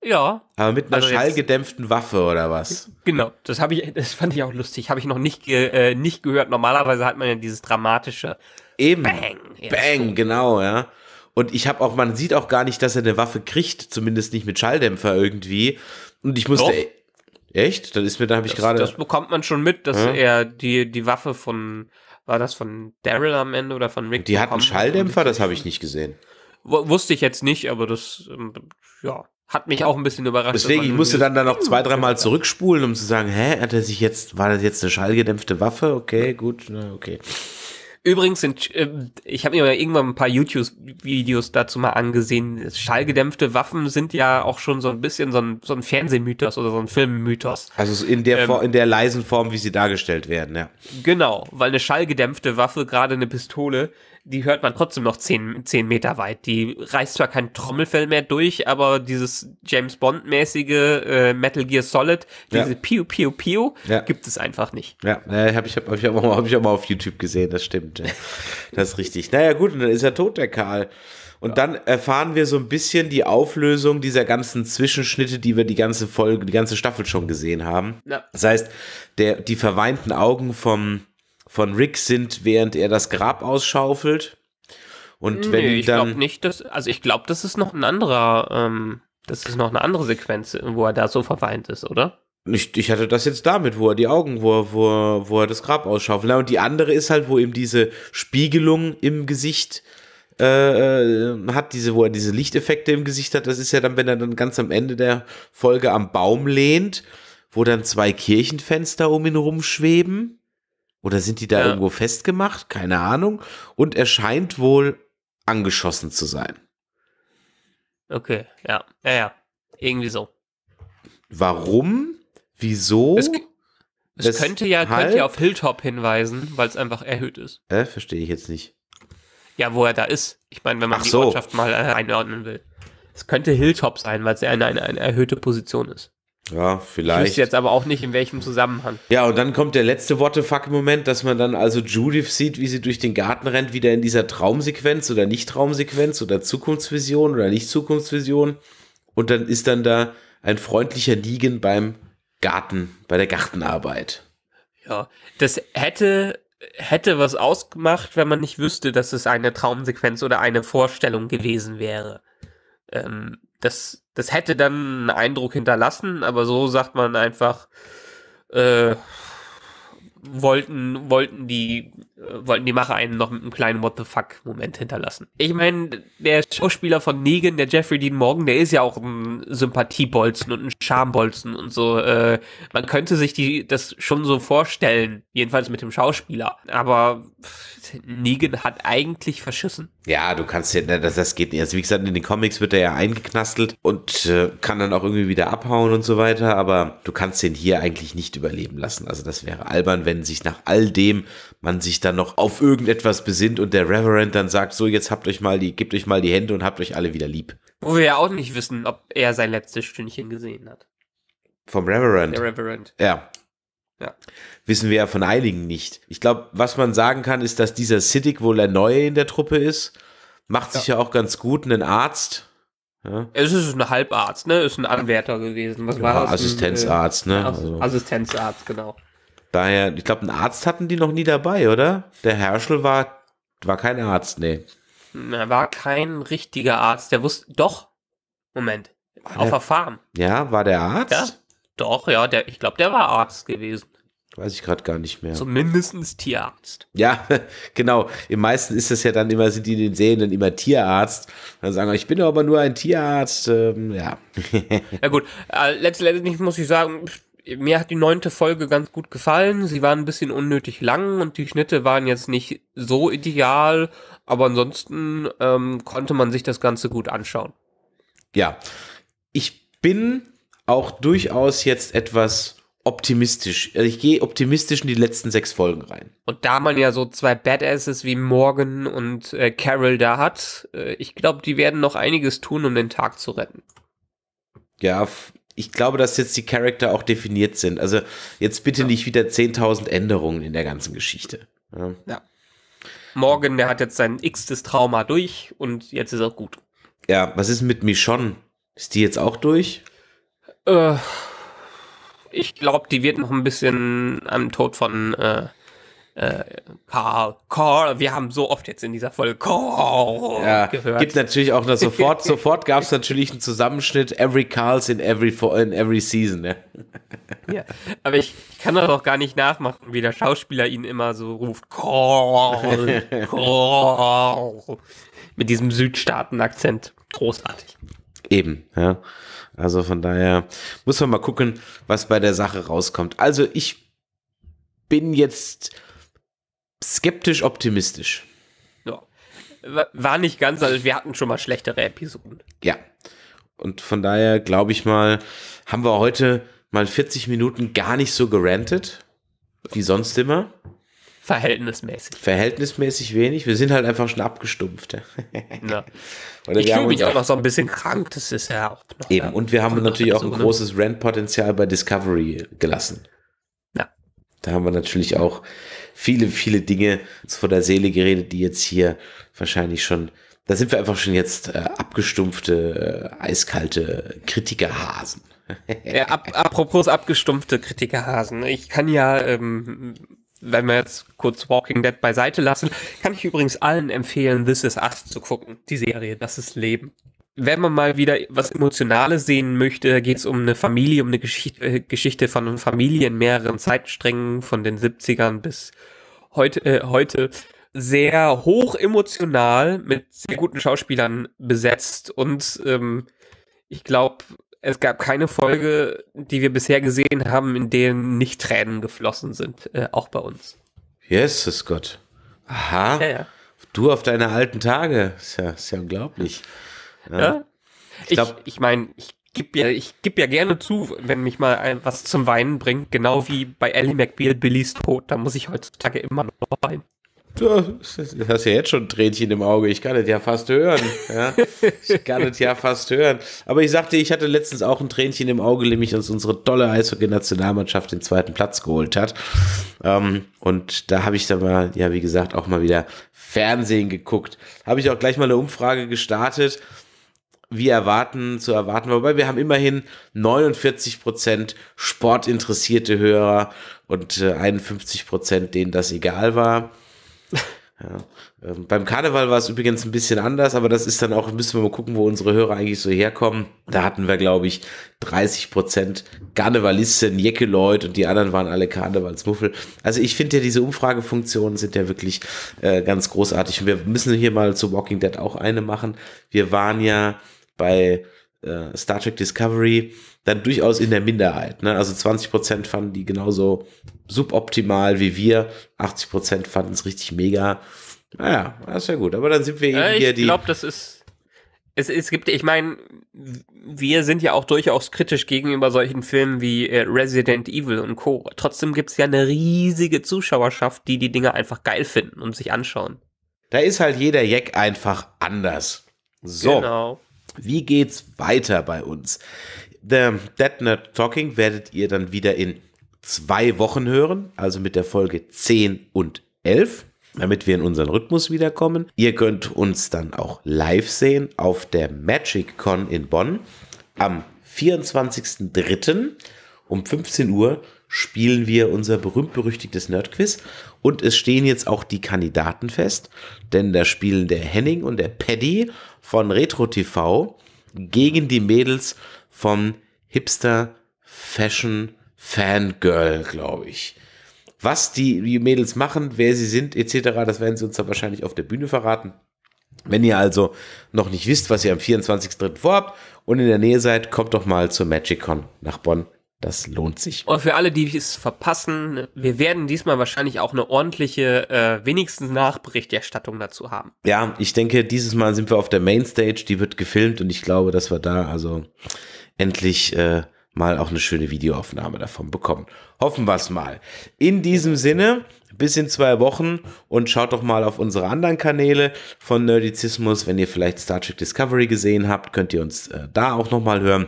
Ja. Aber mit einer also schallgedämpften Waffe oder was? Genau, das habe ich, das fand ich auch lustig. Habe ich noch nicht, äh, nicht gehört. Normalerweise hat man ja dieses dramatische Eben. Bang. Bang, so. genau, ja. Und ich habe auch, man sieht auch gar nicht, dass er eine Waffe kriegt, zumindest nicht mit Schalldämpfer irgendwie. Und ich musste, Doch. Echt? Dann ist mir, da habe ich gerade. Das bekommt man schon mit, dass hm? er die, die Waffe von, war das von Daryl am Ende oder von Rick? Die hat einen Schalldämpfer, das habe ich nicht gesehen. Wusste ich jetzt nicht, aber das, ähm, ja, hat mich auch ein bisschen überrascht. Deswegen, ich musste dann da noch zwei, dreimal zurückspulen, um zu sagen, hä, hat er sich jetzt, war das jetzt eine schallgedämpfte Waffe? Okay, gut, na, okay. Übrigens sind, äh, ich habe mir irgendwann ein paar YouTube-Videos dazu mal angesehen. Schallgedämpfte Waffen sind ja auch schon so ein bisschen so ein, so ein Fernsehmythos oder so ein Filmmythos. Also in der, ähm, in der leisen Form, wie sie dargestellt werden, ja. Genau, weil eine schallgedämpfte Waffe, gerade eine Pistole, die hört man trotzdem noch zehn, zehn Meter weit. Die reißt zwar kein Trommelfell mehr durch, aber dieses James Bond-mäßige äh, Metal Gear Solid, diese ja. Piu Piu Piu, ja. gibt es einfach nicht. Ja, naja, habe ich, hab, hab ich, auch mal, hab ich auch mal auf YouTube gesehen, das stimmt. das ist richtig. Naja, gut, und dann ist er tot, der Karl. Und dann erfahren wir so ein bisschen die Auflösung dieser ganzen Zwischenschnitte, die wir die ganze Folge, die ganze Staffel schon gesehen haben. Ja. Das heißt, der, die verweinten Augen vom von Rick sind, während er das Grab ausschaufelt. Und nee, wenn ich glaube nicht, dass, also ich glaube, das ist noch ein anderer, ähm, das ist noch eine andere Sequenz, wo er da so verweint ist, oder? Ich, ich hatte das jetzt damit, wo er die Augen, wo er, wo er, wo er das Grab ausschaufelt. Und die andere ist halt, wo ihm diese Spiegelung im Gesicht äh, äh, hat, diese, wo er diese Lichteffekte im Gesicht hat. Das ist ja dann, wenn er dann ganz am Ende der Folge am Baum lehnt, wo dann zwei Kirchenfenster um ihn rumschweben. Oder sind die da ja. irgendwo festgemacht? Keine Ahnung. Und er scheint wohl angeschossen zu sein. Okay, ja, ja, ja. Irgendwie so. Warum? Wieso? Es, es könnte, ja, könnte ja halt. auf Hilltop hinweisen, weil es einfach erhöht ist. Äh, verstehe ich jetzt nicht. Ja, wo er da ist. Ich meine, wenn man Ach die so. Ortschaft mal äh, einordnen will. Es könnte Hilltop sein, weil es eine, eine, eine erhöhte Position ist. Ja, vielleicht. Ich wüsste jetzt aber auch nicht, in welchem Zusammenhang. Ja, und dann kommt der letzte What fuck-Moment, dass man dann also Judith sieht, wie sie durch den Garten rennt, wieder in dieser Traumsequenz oder Nicht-Traumsequenz oder Zukunftsvision oder Nicht-Zukunftsvision. Und dann ist dann da ein freundlicher Liegen beim Garten, bei der Gartenarbeit. Ja, das hätte, hätte was ausgemacht, wenn man nicht wüsste, dass es eine Traumsequenz oder eine Vorstellung gewesen wäre. Ähm, das das hätte dann einen Eindruck hinterlassen, aber so sagt man einfach, äh, wollten, wollten die, äh, wollten die Macher einen noch mit einem kleinen What the fuck Moment hinterlassen. Ich meine, der Schauspieler von Negan, der Jeffrey Dean Morgan, der ist ja auch ein Sympathiebolzen und ein Schambolzen und so. Äh, man könnte sich die, das schon so vorstellen. Jedenfalls mit dem Schauspieler. Aber pff, Negan hat eigentlich verschissen. Ja, du kannst ja, das, das geht nicht. Also wie gesagt, in den Comics wird er ja eingeknastelt und äh, kann dann auch irgendwie wieder abhauen und so weiter, aber du kannst den hier eigentlich nicht überleben lassen. Also das wäre albern, wenn sich nach all dem man sich dann noch auf irgendetwas besinnt und der Reverend dann sagt, so jetzt habt euch mal die, gebt euch mal die Hände und habt euch alle wieder lieb. Wo wir ja auch nicht wissen, ob er sein letztes Stündchen gesehen hat. Vom Reverend. Der Reverend. Ja, ja. Wissen wir ja von einigen nicht. Ich glaube, was man sagen kann, ist, dass dieser Siddiq wohl der Neue in der Truppe ist. Macht sich ja auch ganz gut, einen Arzt. Ja. Es ist ein Halbarzt, ne? Ist ein Anwärter gewesen. Was genau, war das? Assistenzarzt, ein, ne? äh, ne? Also. Assistenzarzt, genau. Daher, ich glaube, einen Arzt hatten die noch nie dabei, oder? Der Herschel war, war kein Arzt, ne? Er war kein richtiger Arzt. Der wusste, doch, Moment, war auf der, der Farm. Ja, war der Arzt? Ja. Doch, ja, der, ich glaube, der war Arzt gewesen. Weiß ich gerade gar nicht mehr. Zumindest Tierarzt. Ja, genau. Im meisten ist es ja dann immer, sind die in den Serien dann immer Tierarzt. Dann sagen, ich bin aber nur ein Tierarzt. Ähm, ja. ja gut, äh, letztendlich muss ich sagen, mir hat die neunte Folge ganz gut gefallen. Sie war ein bisschen unnötig lang und die Schnitte waren jetzt nicht so ideal. Aber ansonsten ähm, konnte man sich das Ganze gut anschauen. Ja, ich bin auch durchaus jetzt etwas optimistisch. Also ich gehe optimistisch in die letzten sechs Folgen rein. Und da man ja so zwei Badasses wie Morgan und äh, Carol da hat, äh, ich glaube, die werden noch einiges tun, um den Tag zu retten. Ja, ich glaube, dass jetzt die Charakter auch definiert sind. Also jetzt bitte ja. nicht wieder 10.000 Änderungen in der ganzen Geschichte. Ja. ja. Morgan, der hat jetzt sein x Trauma durch und jetzt ist auch gut. Ja, was ist mit Michonne? Ist die jetzt auch durch? Äh, ich glaube, die wird noch ein bisschen am Tod von äh, äh, Karl, Karl, wir haben so oft jetzt in dieser Folge Karl ja, gehört. Gibt natürlich auch noch sofort, sofort gab es natürlich einen Zusammenschnitt, every Carls in every, in every season. Ne? Ja, aber ich, ich kann das auch gar nicht nachmachen, wie der Schauspieler ihn immer so ruft, Karl, Karl, mit diesem Südstaaten-Akzent. Großartig. Eben, ja. Also von daher muss man mal gucken, was bei der Sache rauskommt. Also ich bin jetzt skeptisch optimistisch. Ja. War nicht ganz, also wir hatten schon mal schlechtere Episoden. Ja. Und von daher glaube ich mal, haben wir heute mal 40 Minuten gar nicht so gerantet, wie sonst immer. Verhältnismäßig. Verhältnismäßig wenig. Wir sind halt einfach schon abgestumpft. Ja. ich fühle mich auch noch so ein bisschen krank. Das ist ja auch. Noch, Eben. Und wir haben natürlich auch ein so großes Randpotenzial bei Discovery gelassen. Ja. Da haben wir natürlich auch viele, viele Dinge vor der Seele geredet, die jetzt hier wahrscheinlich schon. Da sind wir einfach schon jetzt äh, abgestumpfte, äh, eiskalte Kritikerhasen. ja, ap apropos abgestumpfte Kritikerhasen. Ich kann ja. Ähm, wenn wir jetzt kurz Walking Dead beiseite lassen, kann ich übrigens allen empfehlen, This Is Us zu gucken. Die Serie, das ist Leben. Wenn man mal wieder was Emotionales sehen möchte, geht es um eine Familie, um eine Geschichte, äh, Geschichte von Familien, mehreren Zeitsträngen, von den 70ern bis heute, äh, heute sehr hoch emotional mit sehr guten Schauspielern besetzt und ähm, ich glaube, es gab keine Folge, die wir bisher gesehen haben, in denen nicht Tränen geflossen sind, äh, auch bei uns. Jesus Gott. Aha. Ja, ja. Du auf deine alten Tage. Ist ja, ist ja unglaublich. Ja. Ich glaube, ich, ich meine, ich gebe ja, geb ja gerne zu, wenn mich mal ein, was zum Weinen bringt, genau wie bei Ellie McBeal, Billys Tod, da muss ich heutzutage immer noch weinen. Du hast ja jetzt schon ein Tränchen im Auge. Ich kann das ja fast hören. Ja? Ich kann das ja fast hören. Aber ich sagte, ich hatte letztens auch ein Tränchen im Auge, nämlich dass unsere tolle Eishockey-Nationalmannschaft den zweiten Platz geholt hat. Ähm, und da habe ich dann mal, ja, wie gesagt, auch mal wieder Fernsehen geguckt. Habe ich auch gleich mal eine Umfrage gestartet. Wie erwarten, zu erwarten. Wobei wir haben immerhin 49 sportinteressierte Hörer und 51 äh, Prozent, denen das egal war. Ja. Ähm, beim Karneval war es übrigens ein bisschen anders, aber das ist dann auch, müssen wir mal gucken, wo unsere Hörer eigentlich so herkommen. Da hatten wir, glaube ich, 30 Prozent Karnevalisten, Jeckeleut und die anderen waren alle Karnevalsmuffel. Also ich finde ja, diese Umfragefunktionen sind ja wirklich äh, ganz großartig. Und wir müssen hier mal zu Walking Dead auch eine machen. Wir waren ja bei äh, Star Trek Discovery dann durchaus in der Minderheit. Ne? Also 20 Prozent fanden die genauso suboptimal wie wir, 80 Prozent fanden es richtig mega. Naja, das ist ja gut. Aber dann sind wir eben ja, äh, hier die. Ich glaube, das ist. Es, es gibt, ich meine, wir sind ja auch durchaus kritisch gegenüber solchen Filmen wie äh, Resident Evil und Co. Trotzdem gibt es ja eine riesige Zuschauerschaft, die die Dinge einfach geil finden und sich anschauen. Da ist halt jeder Jack einfach anders. So. Genau. Wie geht's weiter bei uns? The Dead Nerd Talking werdet ihr dann wieder in zwei Wochen hören, also mit der Folge 10 und 11 damit wir in unseren Rhythmus wiederkommen. Ihr könnt uns dann auch live sehen auf der Magic Con in Bonn. Am 24.03. um 15 Uhr spielen wir unser berühmt-berüchtigtes Nerdquiz und es stehen jetzt auch die Kandidaten fest, denn da spielen der Henning und der Paddy von Retro TV gegen die Mädels vom Hipster Fashion Fangirl, glaube ich. Was die, Mädels machen, wer sie sind, etc., das werden sie uns dann wahrscheinlich auf der Bühne verraten. Wenn ihr also noch nicht wisst, was ihr am 24.3. vorhabt und in der Nähe seid, kommt doch mal zur MagicCon nach Bonn. Das lohnt sich. Und für alle, die es verpassen, wir werden diesmal wahrscheinlich auch eine ordentliche, äh, wenigstens Nachberichterstattung dazu haben. Ja, ich denke, dieses Mal sind wir auf der Mainstage, die wird gefilmt und ich glaube, dass wir da also endlich äh, mal auch eine schöne Videoaufnahme davon bekommen. Hoffen wir es mal. In diesem Sinne, bis in zwei Wochen und schaut doch mal auf unsere anderen Kanäle von Nerdizismus. Wenn ihr vielleicht Star Trek Discovery gesehen habt, könnt ihr uns äh, da auch nochmal hören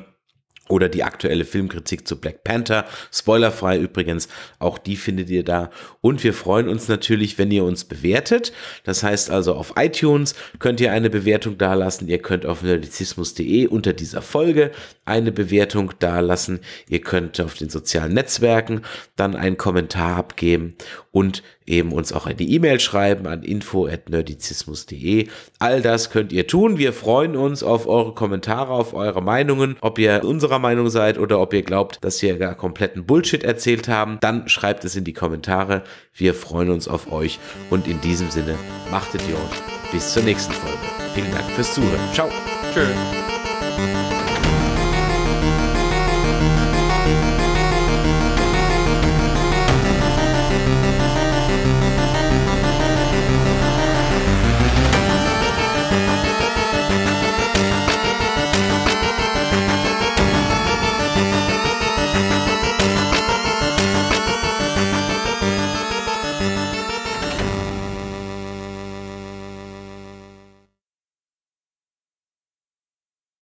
oder die aktuelle Filmkritik zu Black Panther. Spoilerfrei übrigens, auch die findet ihr da. Und wir freuen uns natürlich, wenn ihr uns bewertet. Das heißt also, auf iTunes könnt ihr eine Bewertung dalassen. Ihr könnt auf nerdizismus.de unter dieser Folge eine Bewertung dalassen. Ihr könnt auf den sozialen Netzwerken dann einen Kommentar abgeben und eben uns auch eine E-Mail schreiben an info.nerdizismus.de. All das könnt ihr tun. Wir freuen uns auf eure Kommentare, auf eure Meinungen, ob ihr unserer Meinung seid oder ob ihr glaubt, dass wir gar kompletten Bullshit erzählt haben. Dann schreibt es in die Kommentare. Wir freuen uns auf euch und in diesem Sinne machtet ihr uns bis zur nächsten Folge. Vielen Dank fürs Zuhören. Ciao. Tschüss.